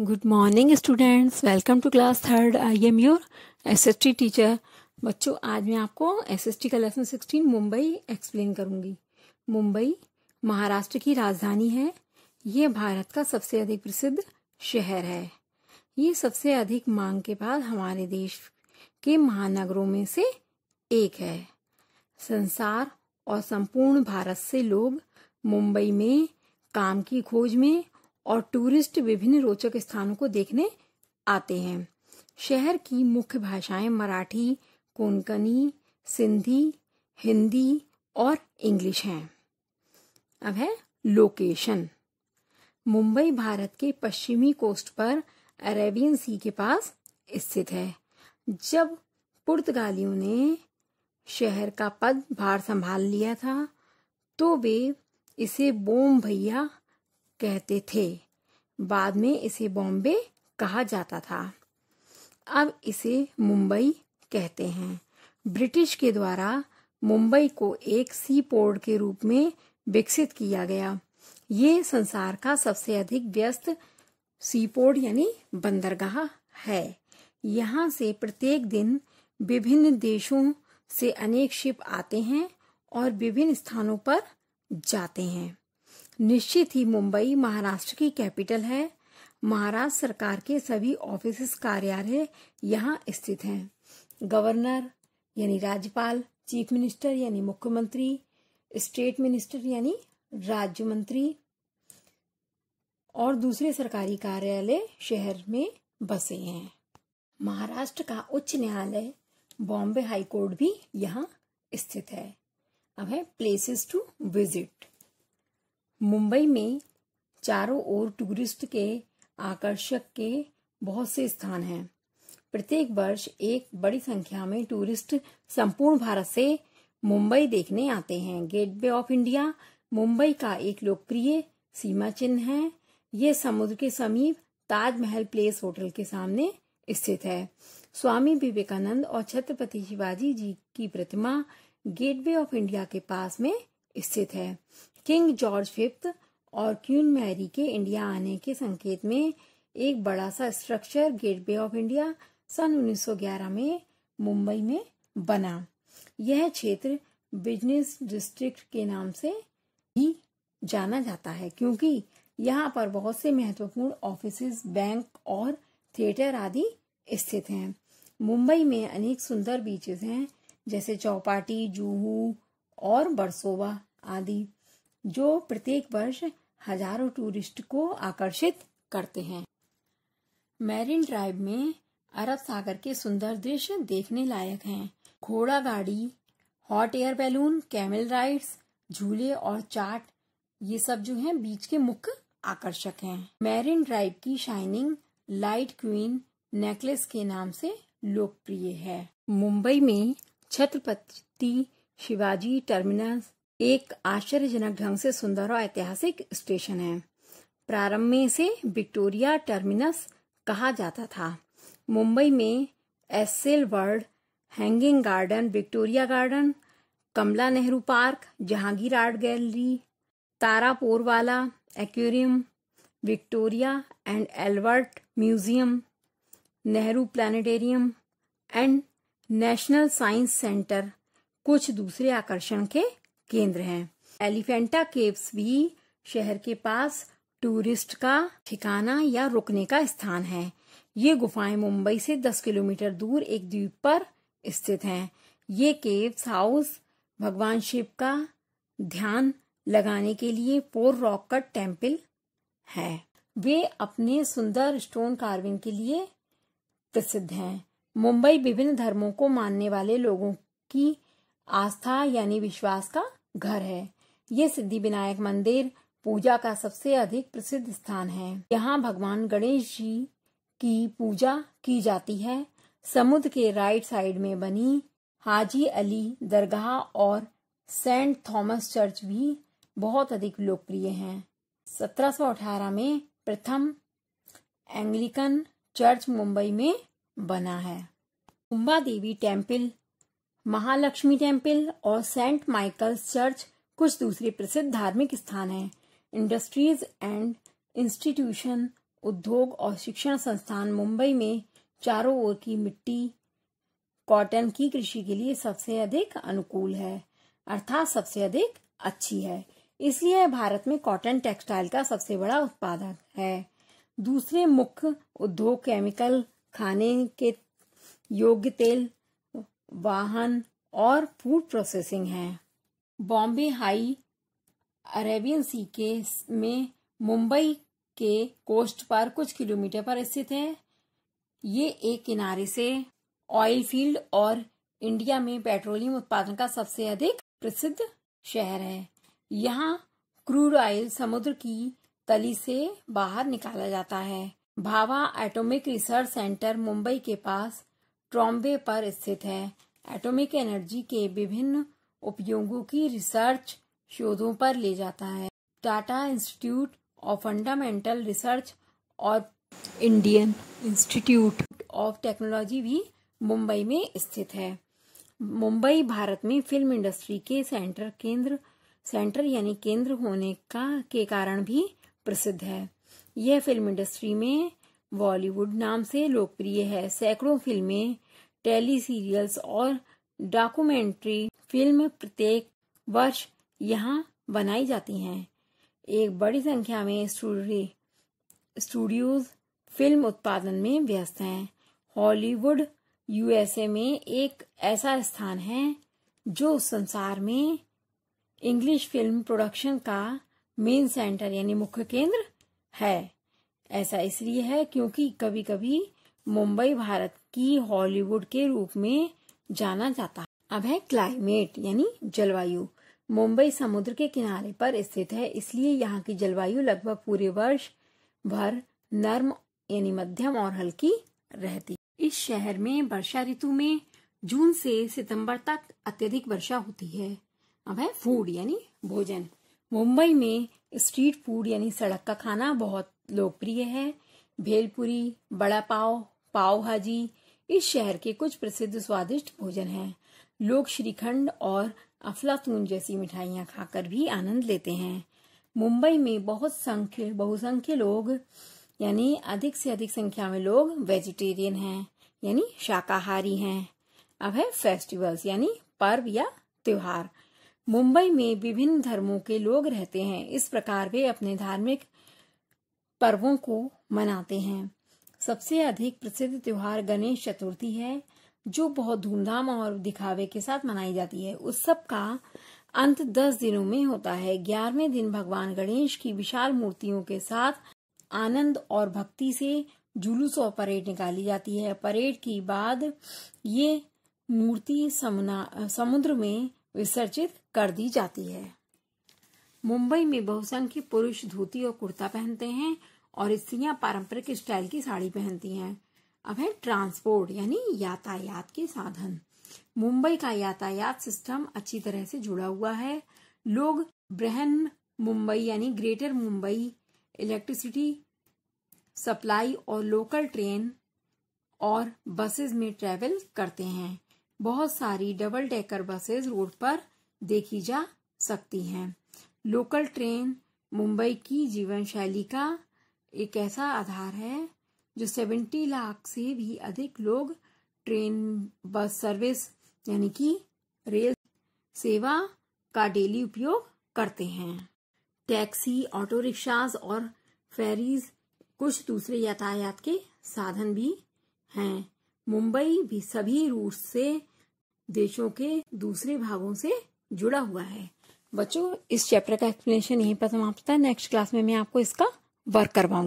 Good morning students welcome to class third I am your SST teacher बच्चों आज मैं आपको एसएसटी का लेसन सिक्सटीन मुंबई एक्सप्लेन करूंगी मुंबई महाराष्ट्र की राजधानी है ये भारत का सबसे अधिक प्रसिद्ध शहर है ये सबसे अधिक मांग के बाद हमारे देश के महानगरों में से एक है संसार और संपूर्ण भारत से लोग मुंबई में काम की खोज में और टूरिस्ट विभिन्न रोचक स्थानों को देखने आते हैं शहर की मुख्य भाषाएं मराठी कोंकणी सिंधी हिंदी और इंग्लिश हैं अब है लोकेशन मुंबई भारत के पश्चिमी कोस्ट पर अरेबियन सी के पास स्थित है जब पुर्तगालियों ने शहर का पद भार संभाल लिया था तो वे इसे बोम भैया कहते थे बाद में इसे बॉम्बे कहा जाता था अब इसे मुंबई कहते हैं ब्रिटिश के द्वारा मुंबई को एक सी पोर्ट के रूप में विकसित किया गया ये संसार का सबसे अधिक व्यस्त सी पोर्ट यानी बंदरगाह है यहाँ से प्रत्येक दिन विभिन्न देशों से अनेक शिप आते हैं और विभिन्न स्थानों पर जाते हैं निश्चित ही मुंबई महाराष्ट्र की कैपिटल है महाराष्ट्र सरकार के सभी ऑफिस कार्यालय यहाँ स्थित हैं गवर्नर यानी राज्यपाल चीफ मिनिस्टर यानी मुख्यमंत्री स्टेट मिनिस्टर यानी राज्य मंत्री और दूसरे सरकारी कार्यालय शहर में बसे हैं महाराष्ट्र का उच्च न्यायालय बॉम्बे हाई कोर्ट भी यहाँ स्थित है अब है प्लेसेस टू विजिट मुंबई में चारों ओर टूरिस्ट के आकर्षक के बहुत से स्थान हैं प्रत्येक वर्ष एक बड़ी संख्या में टूरिस्ट संपूर्ण भारत से मुंबई देखने आते हैं गेटवे ऑफ इंडिया मुंबई का एक लोकप्रिय सीमा चिन्ह है ये समुद्र के समीप ताजमहल प्लेस होटल के सामने स्थित है स्वामी विवेकानंद और छत्रपति शिवाजी जी की प्रतिमा गेटवे ऑफ इंडिया के पास में स्थित है किंग जॉर्ज फिफ्थ और क्वीन मैरी के इंडिया आने के संकेत में एक बड़ा सा स्ट्रक्चर गेटवे ऑफ इंडिया सन 1911 में मुंबई में बना यह क्षेत्र बिजनेस डिस्ट्रिक्ट के नाम से ही जाना जाता है क्योंकि यहाँ पर बहुत से महत्वपूर्ण ऑफिस बैंक और थिएटर आदि स्थित हैं मुंबई में अनेक सुंदर बीचेस हैं जैसे चौपाटी जूहू और बरसोवा आदि जो प्रत्येक वर्ष हजारों टूरिस्ट को आकर्षित करते हैं मैरिन ड्राइव में अरब सागर के सुंदर दृश्य देखने लायक हैं। घोड़ा गाड़ी hot air balloon camel rides झूले और चाट ये सब जो हैं बीच के मुख्य आकर्षक हैं। मैरिन ड्राइव की शाइनिंग लाइट क्वीन नेकलेस के नाम से लोकप्रिय है मुंबई में छत्रपति शिवाजी टर्मिनस एक आश्चर्यजनक ढंग से सुंदर और ऐतिहासिक स्टेशन है प्रारंभ में इसे विक्टोरिया टर्मिनस कहा जाता था मुंबई में Essel World Hanging Garden Victoria Garden Kamala Nehru park Jahangir art gallery Taraporewala aquarium Victoria and Albert museum Nehru planetarium and national science centre कुछ दूसरे आकर्षण के केंद्र हैं एलिफेंटा केव्स भी शहर के पास टूरिस्ट का ठिकाना या रुकने का स्थान है ये गुफाएं मुंबई से 10 किलोमीटर दूर एक द्वीप पर स्थित हैं ये केव्स हाउस भगवान शिव का ध्यान लगाने के लिए पोर रॉक टेम्पल है वे अपने सुंदर स्टोन कार्विंग के लिए प्रसिद्ध हैं मुंबई विभिन्न धर्मों को मानने वाले लोगों की आस्था यानी विश्वास का घर है ये सिद्धि विनायक मंदिर पूजा का सबसे अधिक प्रसिद्ध स्थान है यहाँ भगवान गणेश जी की पूजा की जाती है समुद्र के राइट साइड में बनी हाजी अली दरगाह और सेंट थॉमस चर्च भी बहुत अधिक लोकप्रिय हैं 1718 में प्रथम एंग्लिकन चर्च मुंबई में बना है कुंबा देवी टेम्पल महालक्ष्मी टेम्पल और सेंट माइकल्स चर्च कुछ दूसरे प्रसिद्ध धार्मिक स्थान हैं इंडस्ट्रीज एंड इंस्टीट्यूशन उद्योग और शिक्षण संस्थान मुंबई में चारों ओर की मिट्टी कॉटन की कृषि के लिए सबसे अधिक अनुकूल है अर्थात सबसे अधिक अच्छी है इसलिए भारत में कॉटन टेक्सटाइल का सबसे बड़ा उत्पादक है दूसरे मुख्य उद्योग केमिकल खाने के योग्य तेल वाहन और फूड प्रोसेसिंग है बॉम्बे हाई अरेबियन सी के में मुंबई के कोस्ट पर कुछ किलोमीटर पर स्थित है ये एक किनारे से ऑयल फील्ड और इंडिया में पेट्रोलियम उत्पादन का सबसे अधिक प्रसिद्ध शहर है यहाँ क्रूड ऑयल समुद्र की तली से बाहर निकाला जाता है Bhabha atomic research centre Mumbai के पास ट्रॉम्बे पर स्थित है एटॉमिक एनर्जी के विभिन्न उपयोगों की रिसर्च शोधों पर ले जाता है Tata institute of fundamental research और इंडियन इंस्टीट्यूट ऑफ टेक्नोलॉजी भी मुंबई में स्थित है मुंबई भारत में फिल्म इंडस्ट्री के सेंटर केंद्र सेंटर यानी केंद्र होने का के कारण भी प्रसिद्ध है यह फिल्म इंडस्ट्री में बॉलीवुड नाम से लोकप्रिय है सैकड़ों फिल्में टेली सीरियल्स और डॉक्यूमेंट्री फिल्म प्रत्येक वर्ष यहाँ बनाई जाती हैं एक बड़ी संख्या में स्टूडियोज फिल्म उत्पादन में व्यस्त हैं हॉलीवुड यूएसए में एक ऐसा स्थान है जो संसार में इंग्लिश फिल्म प्रोडक्शन का मेन सेंटर यानी मुख्य केंद्र है ऐसा इसलिए है क्योंकि कभी कभी मुंबई भारत की हॉलीवुड के रूप में जाना जाता है अब है क्लाइमेट यानी जलवायु मुंबई समुद्र के किनारे पर स्थित है इसलिए यहाँ की जलवायु लगभग पूरे वर्ष भर नर्म यानी मध्यम और हल्की रहती इस शहर में वर्षा ऋतु में जून से सितंबर तक अत्यधिक वर्षा होती है अब है फूड यानी भोजन मुंबई में स्ट्रीट फूड यानी सड़क का खाना बहुत लोकप्रिय है भेलपुरी बड़ा पाव पाव भाजी इस शहर के कुछ प्रसिद्ध स्वादिष्ट भोजन हैं लोग श्रीखंड और अफलातून जैसी मिठाइयाँ खाकर भी आनंद लेते हैं मुंबई में बहुत संख्य बहुसंख्य लोग यानी अधिक से अधिक संख्या में लोग वेजिटेरियन हैं यानी शाकाहारी हैं अब है फेस्टिवल्स यानी पर्व या त्योहार मुंबई में विभिन्न धर्मों के लोग रहते हैं इस प्रकार वे अपने धार्मिक पर्वों को मनाते हैं सबसे अधिक प्रसिद्ध त्योहार गणेश चतुर्थी है जो बहुत धूमधाम और दिखावे के साथ मनाई जाती है उत्सव का अंत दस दिनों में होता है ग्यारहवें दिन भगवान गणेश की विशाल मूर्तियों के साथ आनंद और भक्ति से जुलूस और परेड निकाली जाती है परेड के बाद ये मूर्ति समुद्र में विसर्जित कर दी जाती है मुंबई में बहुसंख्य पुरुष धोती और कुर्ता पहनते हैं और स्त्रियां पारंपरिक स्टाइल की साड़ी पहनती हैं अब है ट्रांसपोर्ट यानी यातायात के साधन मुंबई का यातायात सिस्टम अच्छी तरह से जुड़ा हुआ है लोग ब्रहन मुंबई यानी ग्रेटर मुंबई इलेक्ट्रिसिटी सप्लाई और लोकल ट्रेन और बसेस में ट्रेवल करते हैं बहुत सारी डबल डेकर बसेस रोड पर देखी जा सकती हैं लोकल ट्रेन मुंबई की जीवन शैली का एक ऐसा आधार है जो सेवेंटी लाख से भी अधिक लोग ट्रेन बस सर्विस यानी कि रेल सेवा का डेली उपयोग करते हैं टैक्सी ऑटो रिक्शाज और फेरीज कुछ दूसरे यातायात के साधन भी हैं मुंबई भी सभी रूट से देशों के दूसरे भागों से जुड़ा हुआ है बच्चों इस चैप्टर का एक्सप्लेनेशन यहीं पर समाप्त है नेक्स्ट क्लास में मैं आपको इसका бар карман